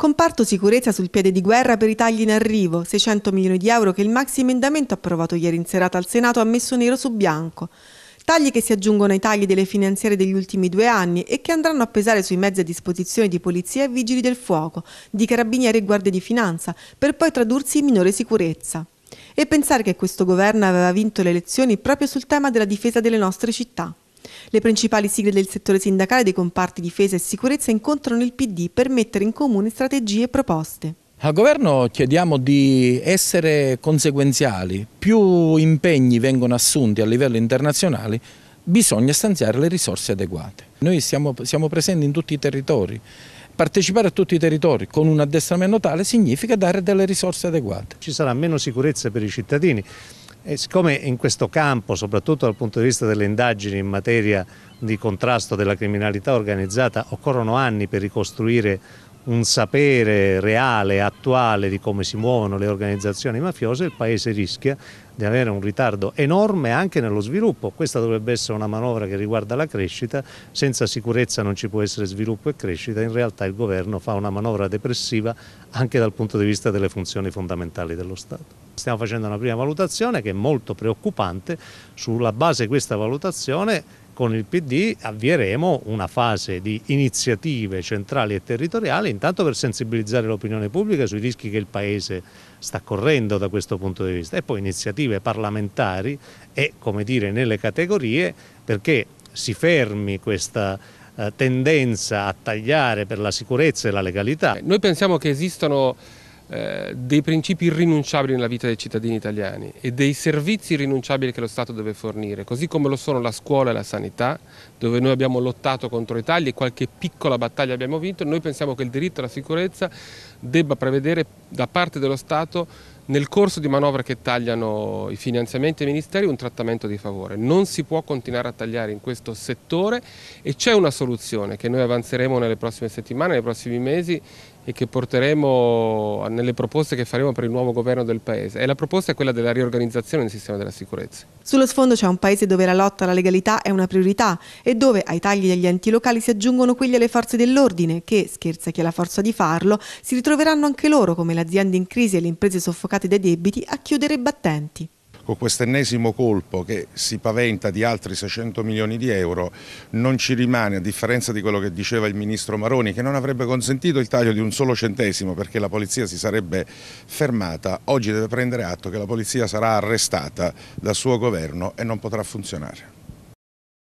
Comparto sicurezza sul piede di guerra per i tagli in arrivo, 600 milioni di euro che il maxi emendamento approvato ieri in serata al Senato ha messo nero su bianco. Tagli che si aggiungono ai tagli delle finanziarie degli ultimi due anni e che andranno a pesare sui mezzi a disposizione di polizia e vigili del fuoco, di carabinieri e guardie di finanza, per poi tradursi in minore sicurezza. E pensare che questo governo aveva vinto le elezioni proprio sul tema della difesa delle nostre città. Le principali sigle del settore sindacale dei comparti difesa e sicurezza incontrano il PD per mettere in comune strategie e proposte. Al governo chiediamo di essere conseguenziali, più impegni vengono assunti a livello internazionale, bisogna stanziare le risorse adeguate. Noi siamo, siamo presenti in tutti i territori, partecipare a tutti i territori con un addestramento tale significa dare delle risorse adeguate. Ci sarà meno sicurezza per i cittadini, e siccome in questo campo, soprattutto dal punto di vista delle indagini in materia di contrasto della criminalità organizzata, occorrono anni per ricostruire un sapere reale, attuale di come si muovono le organizzazioni mafiose, il Paese rischia di avere un ritardo enorme anche nello sviluppo. Questa dovrebbe essere una manovra che riguarda la crescita, senza sicurezza non ci può essere sviluppo e crescita, in realtà il governo fa una manovra depressiva anche dal punto di vista delle funzioni fondamentali dello Stato. Stiamo facendo una prima valutazione che è molto preoccupante, sulla base di questa valutazione con il PD avvieremo una fase di iniziative centrali e territoriali intanto per sensibilizzare l'opinione pubblica sui rischi che il Paese sta correndo da questo punto di vista e poi iniziative parlamentari e come dire nelle categorie perché si fermi questa eh, tendenza a tagliare per la sicurezza e la legalità. Noi pensiamo che esistano eh, dei principi irrinunciabili nella vita dei cittadini italiani e dei servizi irrinunciabili che lo Stato deve fornire, così come lo sono la scuola e la sanità, dove noi abbiamo lottato contro i tagli e qualche piccola battaglia abbiamo vinto, noi pensiamo che il diritto alla sicurezza debba prevedere da parte dello Stato nel corso di manovre che tagliano i finanziamenti ai ministeri un trattamento di favore. Non si può continuare a tagliare in questo settore e c'è una soluzione che noi avanzeremo nelle prossime settimane, nei prossimi mesi e che porteremo nelle proposte che faremo per il nuovo governo del Paese. E la proposta è quella della riorganizzazione del sistema della sicurezza. Sullo sfondo c'è un Paese dove la lotta alla legalità è una priorità e dove ai tagli degli enti locali si aggiungono quelli alle forze dell'ordine che, scherza chi ha la forza di farlo, si ritroveranno anche loro, come le aziende in crisi e le imprese soffocate dai debiti, a chiudere battenti con questo ennesimo colpo che si paventa di altri 600 milioni di euro non ci rimane, a differenza di quello che diceva il ministro Maroni, che non avrebbe consentito il taglio di un solo centesimo perché la polizia si sarebbe fermata, oggi deve prendere atto che la polizia sarà arrestata dal suo governo e non potrà funzionare.